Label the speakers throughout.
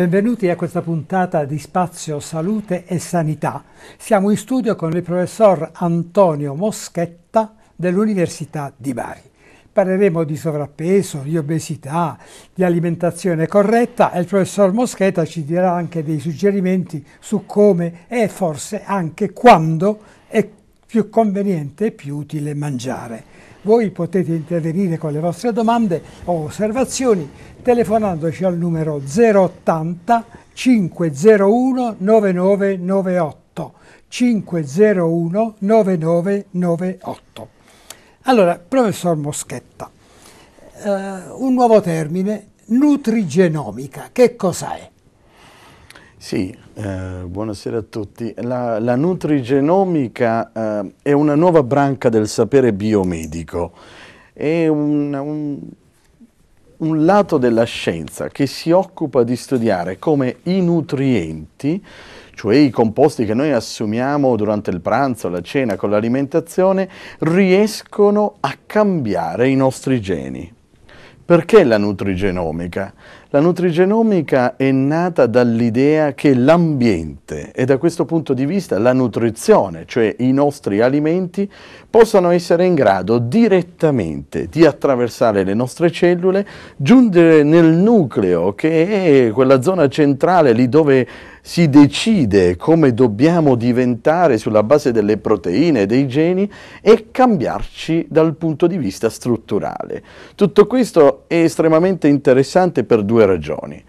Speaker 1: Benvenuti a questa puntata di Spazio Salute e Sanità. Siamo in studio con il professor Antonio Moschetta dell'Università di Bari. Parleremo di sovrappeso, di obesità, di alimentazione corretta e il professor Moschetta ci dirà anche dei suggerimenti su come e forse anche quando è più conveniente e più utile mangiare. Voi potete intervenire con le vostre domande o osservazioni telefonandoci al numero 080 501 9998 501 9998. Allora, professor Moschetta, eh, un nuovo termine, nutrigenomica, che cos'è?
Speaker 2: Sì, eh, buonasera a tutti. La, la nutrigenomica eh, è una nuova branca del sapere biomedico, è un, un un lato della scienza che si occupa di studiare come i nutrienti, cioè i composti che noi assumiamo durante il pranzo, la cena, con l'alimentazione, riescono a cambiare i nostri geni. Perché la nutrigenomica? La nutrigenomica è nata dall'idea che l'ambiente e da questo punto di vista la nutrizione, cioè i nostri alimenti, possano essere in grado direttamente di attraversare le nostre cellule, giungere nel nucleo che è quella zona centrale lì dove si decide come dobbiamo diventare sulla base delle proteine, e dei geni e cambiarci dal punto di vista strutturale. Tutto questo è estremamente interessante per due ragioni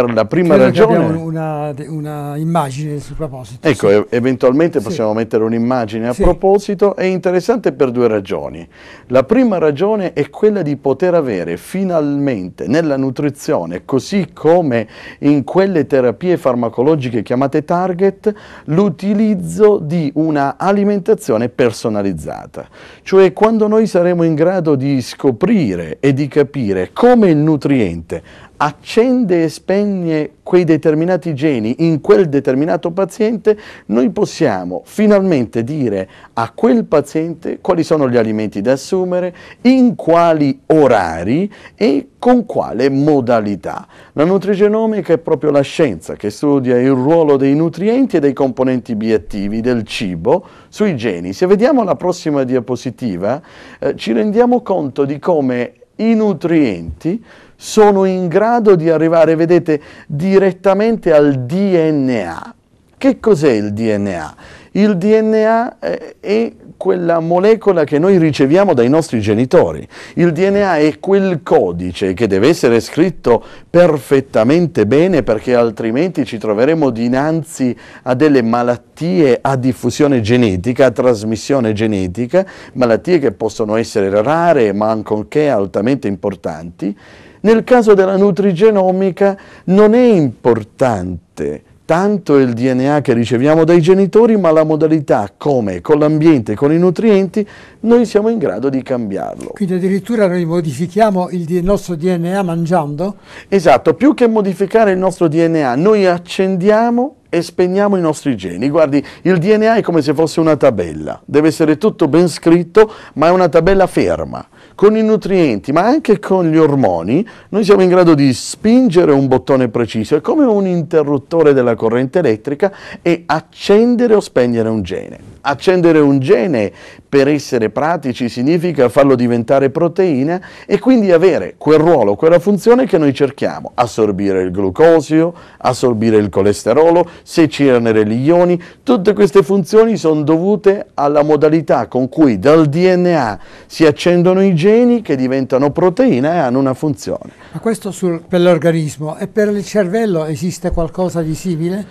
Speaker 2: per la prima Credo ragione...
Speaker 1: Una, una, immagine sul proposito. Ecco, sì.
Speaker 2: eventualmente possiamo sì. mettere un'immagine a sì. proposito, è interessante per due ragioni. La prima ragione è quella di poter avere finalmente nella nutrizione, così come in quelle terapie farmacologiche chiamate target, l'utilizzo di una alimentazione personalizzata. Cioè quando noi saremo in grado di scoprire e di capire come il nutriente accende e spegne quei determinati geni in quel determinato paziente, noi possiamo finalmente dire a quel paziente quali sono gli alimenti da assumere, in quali orari e con quale modalità. La nutrigenomica è proprio la scienza che studia il ruolo dei nutrienti e dei componenti biattivi del cibo sui geni. Se vediamo la prossima diapositiva eh, ci rendiamo conto di come i nutrienti sono in grado di arrivare, vedete, direttamente al DNA. Che cos'è il DNA? Il DNA è quella molecola che noi riceviamo dai nostri genitori. Il DNA è quel codice che deve essere scritto perfettamente bene perché altrimenti ci troveremo dinanzi a delle malattie a diffusione genetica, a trasmissione genetica, malattie che possono essere rare ma ancorché altamente importanti nel caso della nutrigenomica non è importante tanto il DNA che riceviamo dai genitori, ma la modalità come con l'ambiente, con i nutrienti, noi siamo in grado di cambiarlo.
Speaker 1: Quindi addirittura noi modifichiamo il nostro DNA mangiando? Esatto, più che modificare il nostro DNA, noi
Speaker 2: accendiamo e spegniamo i nostri geni. Guardi, il DNA è come se fosse una tabella, deve essere tutto ben scritto, ma è una tabella ferma con i nutrienti, ma anche con gli ormoni, noi siamo in grado di spingere un bottone preciso, è come un interruttore della corrente elettrica e accendere o spegnere un gene. Accendere un gene per essere pratici significa farlo diventare proteina e quindi avere quel ruolo, quella funzione che noi cerchiamo, assorbire il glucosio, assorbire il colesterolo, secirne gli ioni, tutte queste funzioni sono dovute alla modalità con cui dal DNA si accendono i geni che diventano proteina e hanno una funzione.
Speaker 1: Ma questo sul, per l'organismo e per il cervello esiste qualcosa di simile?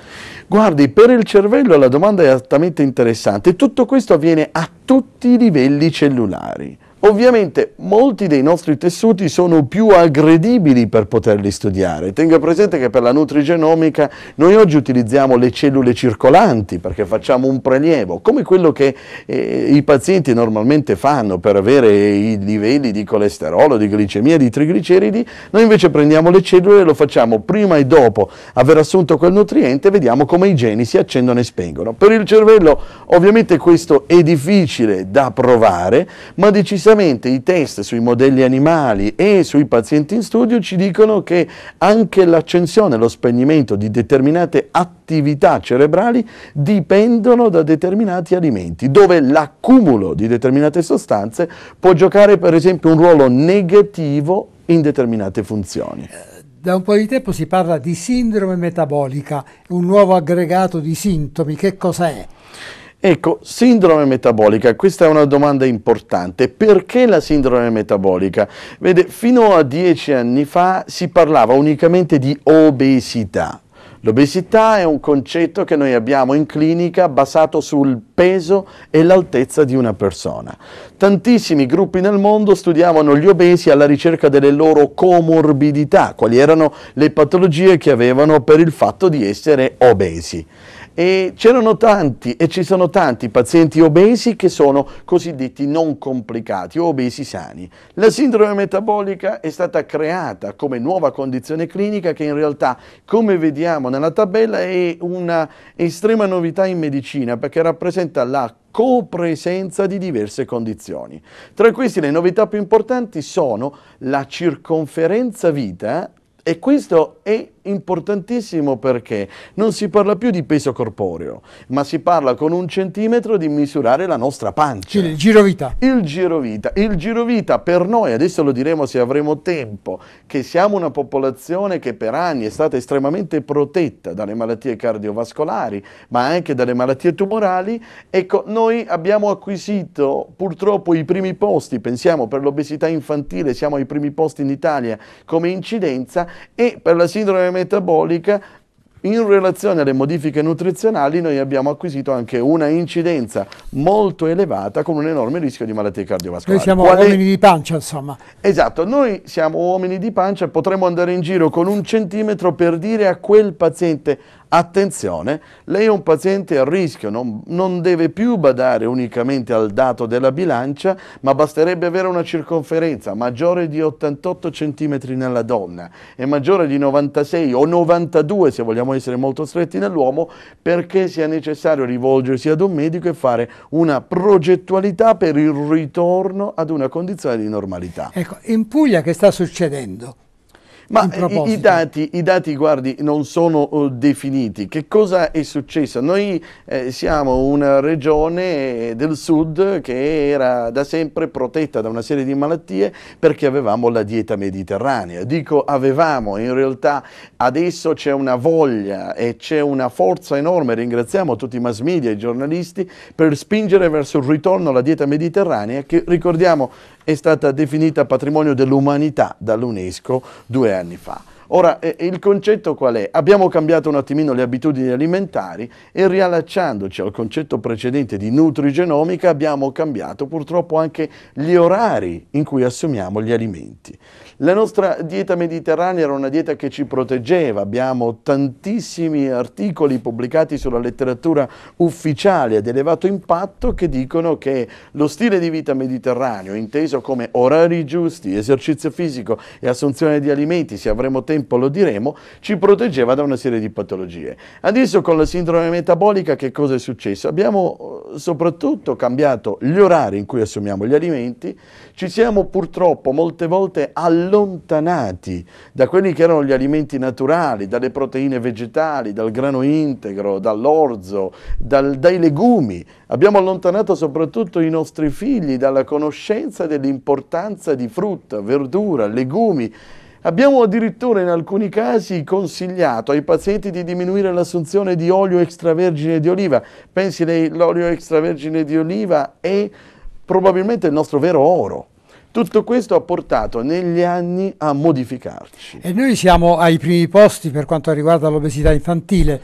Speaker 2: Guardi, per il cervello la domanda è altamente interessante. Tutto questo avviene a tutti i livelli cellulari. Ovviamente molti dei nostri tessuti sono più aggredibili per poterli studiare. Tenga presente che per la nutrigenomica noi oggi utilizziamo le cellule circolanti perché facciamo un prelievo, come quello che eh, i pazienti normalmente fanno per avere i livelli di colesterolo, di glicemia, di trigliceridi, noi invece prendiamo le cellule e lo facciamo prima e dopo aver assunto quel nutriente e vediamo come i geni si accendono e spengono. Per il cervello ovviamente questo è difficile da provare, ma di ci sarà Curiosamente i test sui modelli animali e sui pazienti in studio ci dicono che anche l'accensione e lo spegnimento di determinate attività cerebrali dipendono da determinati alimenti, dove l'accumulo di determinate sostanze può giocare per esempio un ruolo negativo in determinate funzioni
Speaker 1: da un po' di tempo si parla di sindrome metabolica, un nuovo aggregato di sintomi, che cos'è?
Speaker 2: Ecco, sindrome metabolica, questa è una domanda importante. Perché la sindrome metabolica? Vede, fino a dieci anni fa si parlava unicamente di obesità. L'obesità è un concetto che noi abbiamo in clinica basato sul peso e l'altezza di una persona. Tantissimi gruppi nel mondo studiavano gli obesi alla ricerca delle loro comorbidità, quali erano le patologie che avevano per il fatto di essere obesi. E c'erano tanti e ci sono tanti pazienti obesi che sono cosiddetti non complicati o obesi sani. La sindrome metabolica è stata creata come nuova condizione clinica che in realtà, come vediamo nella tabella, è una estrema novità in medicina perché rappresenta la copresenza di diverse condizioni. Tra queste le novità più importanti sono la circonferenza vita e questo è importantissimo perché non si parla più di peso corporeo, ma si parla con un centimetro di misurare la nostra pancia.
Speaker 1: Il giro vita.
Speaker 2: Il girovita. Il girovita per noi, adesso lo diremo se avremo tempo, che siamo una popolazione che per anni è stata estremamente protetta dalle malattie cardiovascolari, ma anche dalle malattie tumorali, ecco, noi abbiamo acquisito purtroppo i primi posti, pensiamo per l'obesità infantile, siamo ai primi posti in Italia come incidenza e per la sindrome metabolica, in relazione alle modifiche nutrizionali noi abbiamo acquisito anche una incidenza molto elevata con un enorme rischio di malattie cardiovascolari. Noi siamo Qual uomini
Speaker 1: di pancia insomma.
Speaker 2: Esatto, noi siamo uomini di pancia, potremmo andare in giro con un centimetro per dire a quel paziente Attenzione, lei è un paziente a rischio, non, non, deve più badare unicamente al dato della bilancia, ma basterebbe avere una circonferenza maggiore di 88 cm nella donna e maggiore di 96 o 92 se vogliamo essere molto stretti nell'uomo, perché sia necessario rivolgersi ad un medico e fare una progettualità per il ritorno ad una condizione di normalità.
Speaker 1: Ecco, in Puglia che sta succedendo? Ma eh, i
Speaker 2: dati, i dati, guardi, non sono eh, definiti. Che cosa è successo? Noi eh, siamo una regione eh, del sud che era da sempre protetta da una serie di malattie perché avevamo la dieta mediterranea. Dico avevamo, in realtà adesso c'è una voglia e c'è una forza enorme, ringraziamo tutti i mass media e i giornalisti, per spingere verso il ritorno alla dieta mediterranea che, ricordiamo, è stata definita patrimonio dell'umanità dall'UNESCO due anni fa. Ora, eh, il concetto qual è? Abbiamo cambiato un attimino le abitudini alimentari e riallacciandoci al concetto precedente di nutrigenomica abbiamo cambiato purtroppo anche gli orari in cui assumiamo gli alimenti. La nostra dieta mediterranea era una dieta che ci proteggeva, abbiamo tantissimi articoli pubblicati sulla letteratura ufficiale ad elevato impatto che dicono che lo stile di vita mediterraneo, inteso come orari giusti, esercizio fisico e assunzione di alimenti, se avremo tempo tempo lo diremo, ci proteggeva da una serie di patologie. Adesso con la sindrome metabolica che cosa è successo? Abbiamo eh, soprattutto cambiato gli orari in cui assumiamo gli alimenti, ci siamo purtroppo molte volte allontanati da quelli che erano gli alimenti naturali, dalle proteine vegetali, dal grano integro, dall'orzo, dal, dai legumi. Abbiamo allontanato soprattutto i nostri figli dalla conoscenza dell'importanza di frutta, verdura, legumi Abbiamo addirittura in alcuni casi consigliato ai pazienti di diminuire l'assunzione di olio extravergine di oliva. Pensi che l'olio extravergine di oliva è probabilmente il nostro vero oro. Tutto questo ha portato negli anni
Speaker 1: a modificarci. E noi siamo ai primi posti per quanto riguarda l'obesità infantile.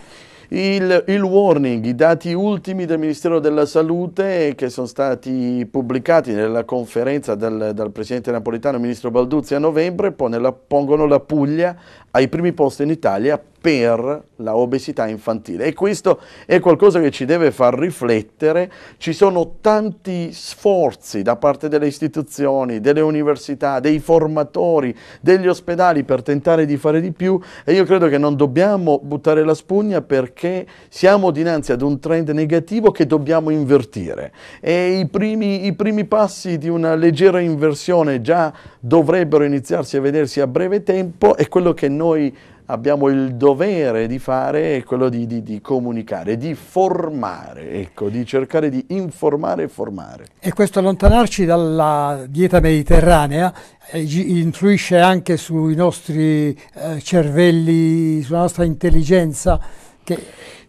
Speaker 2: Il, il, warning, i dati ultimi del Ministero della
Speaker 1: Salute che sono
Speaker 2: stati pubblicati nella conferenza dal, dal Presidente Napolitano Ministro Balduzzi a novembre pongono la Puglia ai primi posti in Italia per la obesità infantile e questo è qualcosa che ci deve far riflettere, ci sono tanti sforzi da parte delle istituzioni, delle università, dei formatori, degli ospedali per tentare di fare di più e io credo che non dobbiamo buttare la spugna perché siamo dinanzi ad un trend negativo che dobbiamo invertire e i primi, i primi passi di una leggera inversione già dovrebbero iniziarsi a vedersi a breve tempo e quello che noi abbiamo il dovere di fare è quello di, di, di comunicare, di formare, ecco, di cercare di informare e formare.
Speaker 1: E questo allontanarci dalla dieta mediterranea eh, influisce anche sui nostri eh, cervelli, sulla nostra intelligenza? Che...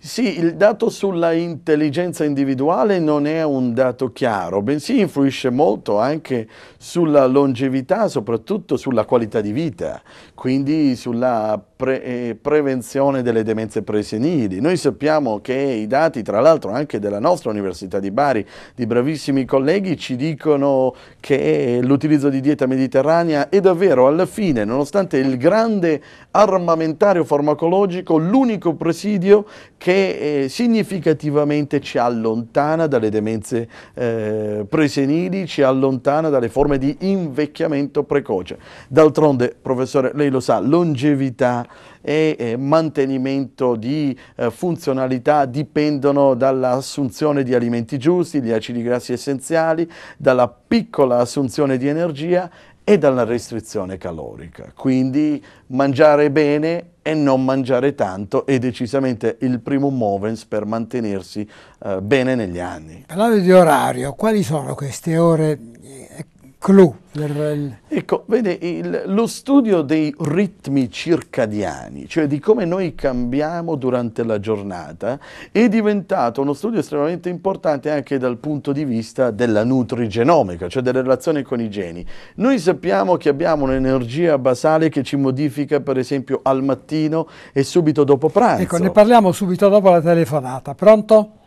Speaker 2: Sì, il dato sulla intelligenza individuale non è un dato chiaro, bensì influisce molto anche sulla longevità, soprattutto sulla qualità di vita quindi sulla pre, eh, prevenzione delle demenze presenili. Noi sappiamo che i dati, tra l'altro anche della nostra Università di Bari, di bravissimi colleghi, ci dicono che l'utilizzo di dieta mediterranea è davvero alla fine, nonostante il grande armamentario farmacologico, l'unico presidio che eh, significativamente ci allontana dalle demenze eh, presenili, ci allontana dalle forme di invecchiamento precoce. D'altronde, professore, lei lei lo sa, longevità e mantenimento di eh, funzionalità dipendono dall'assunzione di alimenti giusti, gli acidi grassi essenziali, dalla piccola assunzione di energia e dalla restrizione calorica. Quindi mangiare bene e non mangiare tanto è decisamente il primo movens per mantenersi eh, bene negli anni.
Speaker 1: Parlando di orario, quali sono queste ore eh, clou. Ecco, vede, il, lo
Speaker 2: studio dei ritmi circadiani, cioè di come noi cambiamo durante la giornata, è diventato uno studio estremamente importante anche dal punto di vista della nutrigenomica, cioè delle relazioni con i geni. Noi sappiamo che abbiamo un'energia basale che ci modifica per esempio al mattino e subito dopo pranzo. Ecco, ne
Speaker 1: parliamo subito dopo la telefonata. Pronto?